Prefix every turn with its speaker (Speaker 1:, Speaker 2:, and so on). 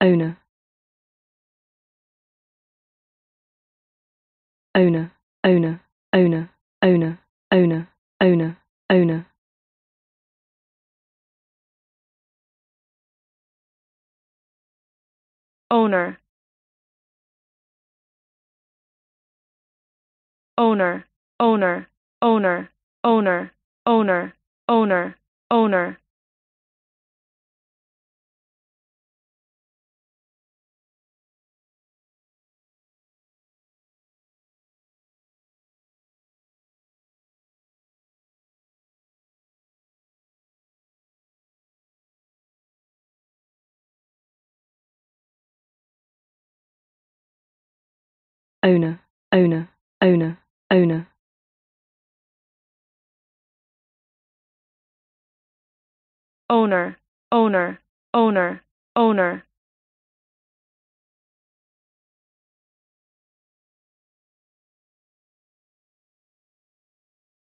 Speaker 1: owner owner owner owner owner owner owner owner owner owner owner owner owner owner owner owner owner owner owner owner owner owner owner owner